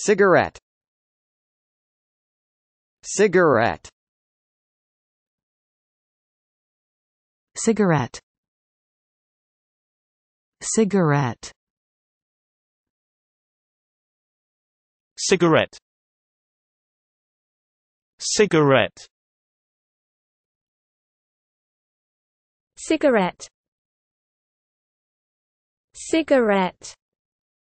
cigarette cigarette cigarette cigarette cigarette cigarette cigarette cigarette